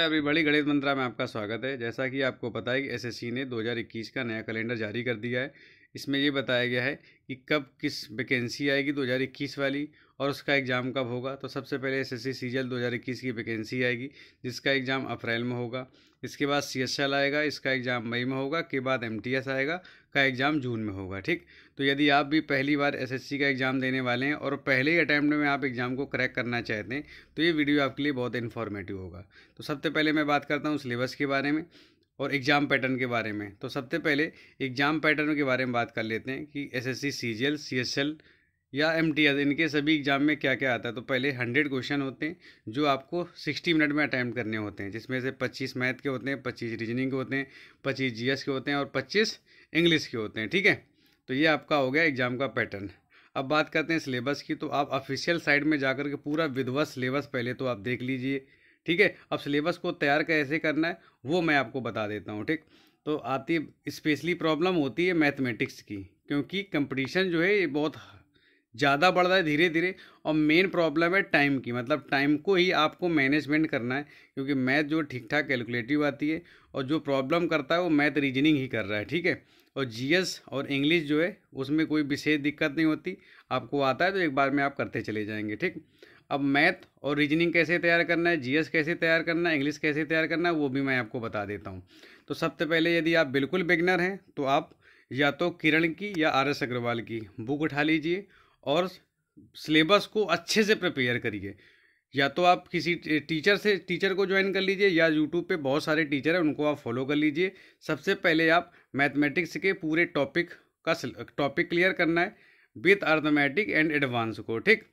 अभी बड़ी गणित मंत्रा में आपका स्वागत है जैसा कि आपको पता है कि एसएससी ने 2021 का नया कैलेंडर जारी कर दिया है इसमें ये बताया गया है कि कब किस वैकेंसी आएगी 2021 वाली और उसका एग्ज़ाम कब होगा तो सबसे पहले एस एस सी सी जल दो हज़ार इक्कीस की वैकेंसी आएगी जिसका एग्ज़ाम अप्रैल में होगा इसके बाद सी एस एल आएगा इसका एग्ज़ाम मई में होगा के बाद एम टी एस आएगा का एग्ज़ाम जून में होगा ठीक तो यदि आप भी पहली बार एस एस सी का एग्ज़ाम देने वाले हैं और पहले ही अटैम्प्ट में आप एग्ज़ाम को क्रैक करना चाहते हैं तो ये वीडियो आपके लिए बहुत इन्फॉर्मेटिव होगा तो सबसे पहले मैं बात करता हूँ सिलेबस के बारे में और एग्ज़ाम पैटर्न के बारे में तो सबसे पहले एग्ज़ाम पैटर्न के बारे में बात कर लेते हैं कि S S C C G L C S L या एम इनके सभी एग्ज़ाम में क्या क्या आता है तो पहले हंड्रेड क्वेश्चन होते हैं जो आपको सिक्सटी मिनट में अटैम्प्ट करने होते हैं जिसमें से पच्चीस मैथ के होते हैं पच्चीस रीजनिंग के होते हैं पच्चीस जीएस के होते हैं और पच्चीस इंग्लिश के होते हैं ठीक है तो ये आपका हो गया एग्ज़ाम का पैटर्न अब बात करते हैं सिलेबस की तो आप ऑफिशियल साइड में जाकर के पूरा विधवा सिलेबस पहले तो आप देख लीजिए ठीक है अब सिलेबस को तैयार कैसे करना है वो मैं आपको बता देता हूँ ठीक तो आती स्पेशली प्रॉब्लम होती है मैथमेटिक्स की क्योंकि कंपटीशन जो है ये बहुत ज़्यादा बढ़ रहा है धीरे धीरे और मेन प्रॉब्लम है टाइम की मतलब टाइम को ही आपको मैनेजमेंट करना है क्योंकि मैथ जो ठीक ठाक कैलकुलेटिव आती है और जो प्रॉब्लम करता है वो मैथ रीजनिंग ही कर रहा है ठीक है और जीएस और इंग्लिश जो है उसमें कोई विशेष दिक्कत नहीं होती आपको आता है तो एक बार में आप करते चले जाएंगे ठीक अब मैथ और रीजनिंग कैसे तैयार करना है जी कैसे तैयार करना है इंग्लिश कैसे तैयार करना है वो भी मैं आपको बता देता हूँ तो सबसे पहले यदि आप बिल्कुल बिगनर हैं तो आप या तो किरण की या आर एस अग्रवाल की बुक उठा लीजिए और सिलेबस को अच्छे से प्रिपेयर करिए या तो आप किसी टीचर से टीचर को ज्वाइन कर लीजिए या यूट्यूब पे बहुत सारे टीचर हैं उनको आप फॉलो कर लीजिए सबसे पहले आप मैथमेटिक्स के पूरे टॉपिक का टॉपिक क्लियर करना है विथ अर्थमेटिक एंड एडवांस को ठीक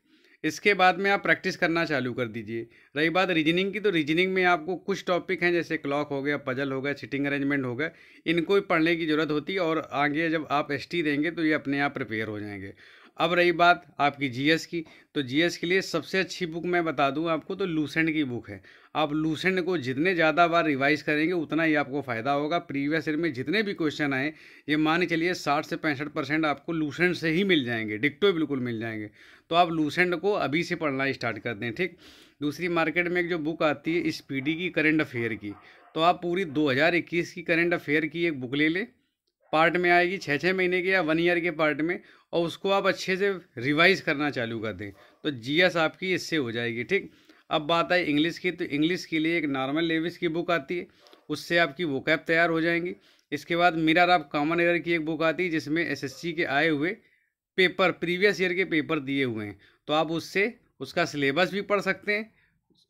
इसके बाद में आप प्रैक्टिस करना चालू कर दीजिए रही बात रीजनिंग की तो रीजनिंग में आपको कुछ टॉपिक हैं जैसे क्लॉक हो गया पजल हो गया सिटिंग अरेंजमेंट हो गया इनको भी पढ़ने की ज़रूरत होती है और आगे जब आप एस देंगे तो ये अपने आप प्रिपेयर हो जाएंगे अब रही बात आपकी जीएस की तो जीएस के लिए सबसे अच्छी बुक मैं बता दूं आपको तो लूसेंट की बुक है आप लूसेंट को जितने ज़्यादा बार रिवाइज करेंगे उतना ही आपको फ़ायदा होगा प्रीवियस ईयर में जितने भी क्वेश्चन आए ये मान चलिए साठ से पैंसठ परसेंट आपको लूसेंट से ही मिल जाएंगे डिक्टो बिल्कुल मिल जाएंगे तो आप लूसेंट को अभी से पढ़ना स्टार्ट कर दें ठीक दूसरी मार्केट में एक जो बुक आती है स्पीडी की करेंट अफेयर की तो आप पूरी दो की करेंट अफेयर की एक बुक ले लें पार्ट में आएगी छः छः महीने के या वन ईयर के पार्ट में और उसको आप अच्छे से रिवाइज करना चालू कर दें तो जीएस आपकी इससे हो जाएगी ठीक अब बात आई इंग्लिश की तो इंग्लिश के लिए एक नॉर्मल लेविस की बुक आती है उससे आपकी वो तैयार हो जाएंगी इसके बाद मिरर आप कॉमन एयर की एक बुक आती है जिसमें एस के आए हुए पेपर प्रीवियस ईयर के पेपर दिए हुए हैं तो आप उससे उसका सिलेबस भी पढ़ सकते हैं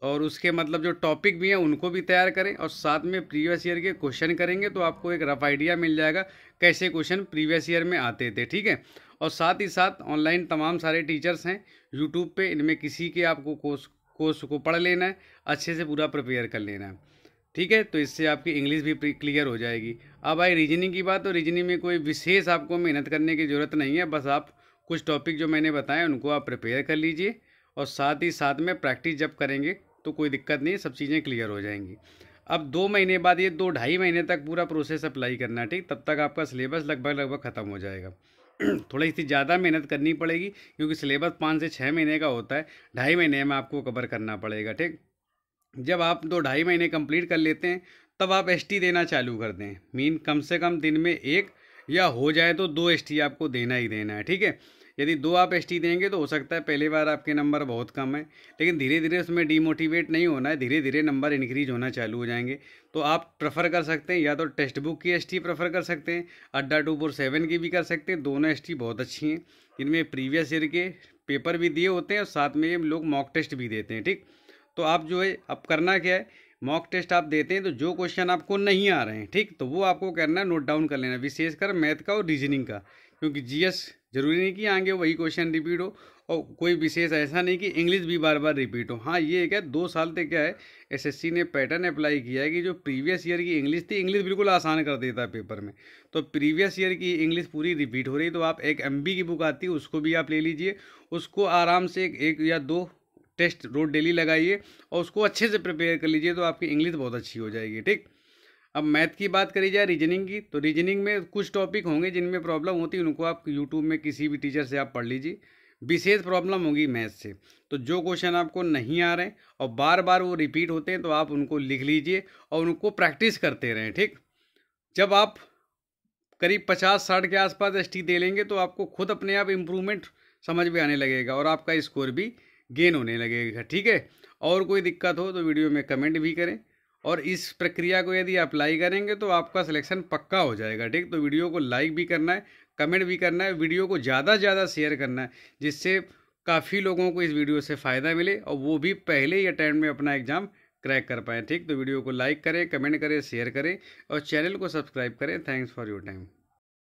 और उसके मतलब जो टॉपिक भी हैं उनको भी तैयार करें और साथ में प्रीवियस ईयर के क्वेश्चन करेंगे तो आपको एक रफ आइडिया मिल जाएगा कैसे क्वेश्चन प्रीवियस ईयर में आते थे ठीक है और साथ ही साथ ऑनलाइन तमाम सारे टीचर्स हैं यूट्यूब पे इनमें किसी के आपको कोर्स कोर्स को पढ़ लेना है अच्छे से पूरा प्रिपेयर कर लेना है ठीक है तो इससे आपकी इंग्लिश भी क्लियर हो जाएगी अब आई रीजनिंग की बात तो रीजनिंग में कोई विशेष आपको मेहनत करने की ज़रूरत नहीं है बस आप कुछ टॉपिक जो मैंने बताए उनको आप प्रिपेयर कर लीजिए और साथ ही साथ में प्रैक्टिस जब करेंगे तो कोई दिक्कत नहीं सब चीज़ें क्लियर हो जाएंगी अब दो महीने बाद ये दो ढाई महीने तक पूरा प्रोसेस अप्लाई करना ठीक तब तक आपका सिलेबस लगभग लगभग ख़त्म हो जाएगा थोड़ी सी ज़्यादा मेहनत करनी पड़ेगी क्योंकि सिलेबस पाँच से छः महीने का होता है ढाई महीने में आपको कवर करना पड़ेगा ठीक जब आप दो ढाई महीने कंप्लीट कर लेते हैं तब आप एसटी देना चालू कर दें मीन कम से कम दिन में एक या हो जाए तो दो एस आपको देना ही देना है ठीक है यदि दो आप एस देंगे तो हो सकता है पहली बार आपके नंबर बहुत कम है लेकिन धीरे धीरे उसमें डीमोटिवेट नहीं होना है धीरे धीरे नंबर इंक्रीज होना चालू हो जाएंगे तो आप प्रेफर कर सकते हैं या तो टेक्स्ट बुक की एस प्रेफर कर सकते हैं अड्डा टू फोर सेवन की भी कर सकते हैं दोनों एस बहुत अच्छी हैं इनमें प्रीवियस ईयर के पेपर भी दिए होते हैं और साथ में ये लोग मॉक टेस्ट भी देते हैं ठीक तो आप जो है अब करना क्या है मॉक टेस्ट आप देते हैं तो जो क्वेश्चन आपको नहीं आ रहे हैं ठीक तो वो आपको करना है नोट डाउन कर लेना विशेषकर मैथ का और रीजनिंग का क्योंकि जीएस जरूरी नहीं कि आगे वही क्वेश्चन रिपीट हो और कोई विशेष ऐसा नहीं कि इंग्लिश भी बार बार रिपीट हो हाँ ये क्या दो साल तक क्या है एसएससी ने पैटर्न अप्लाई किया है कि जो प्रीवियस ईयर की इंग्लिश थी इंग्लिश बिल्कुल आसान कर देता है पेपर में तो प्रीवियस ईयर की इंग्लिश पूरी रिपीट हो रही तो आप एक एम की बुक आती है उसको भी आप ले लीजिए उसको आराम से एक, एक या दो टेस्ट रोज डेली लगाइए और उसको अच्छे से प्रिपेयर कर लीजिए तो आपकी इंग्लिश बहुत अच्छी हो जाएगी ठीक अब मैथ की बात करी जाए रीजनिंग की तो रीजनिंग में कुछ टॉपिक होंगे जिनमें प्रॉब्लम होती है उनको आप यूट्यूब में किसी भी टीचर से आप पढ़ लीजिए विशेष प्रॉब्लम होगी मैथ से तो जो क्वेश्चन आपको नहीं आ रहे हैं और बार बार वो रिपीट होते हैं तो आप उनको लिख लीजिए और उनको प्रैक्टिस करते रहें ठीक जब आप करीब पचास साठ के आसपास एस दे लेंगे तो आपको खुद अपने आप इम्प्रूवमेंट समझ में आने लगेगा और आपका स्कोर भी गेन होने लगेगा ठीक है और कोई दिक्कत हो तो वीडियो में कमेंट भी करें और इस प्रक्रिया को यदि अप्लाई करेंगे तो आपका सिलेक्शन पक्का हो जाएगा ठीक तो वीडियो को लाइक भी करना है कमेंट भी करना है वीडियो को ज़्यादा से ज़्यादा शेयर करना है जिससे काफ़ी लोगों को इस वीडियो से फ़ायदा मिले और वो भी पहले ही अटैम्प्ट में अपना एग्ज़ाम क्रैक कर पाएँ ठीक तो वीडियो को लाइक करें कमेंट करें शेयर करें और चैनल को सब्सक्राइब करें थैंक्स फॉर योर टाइम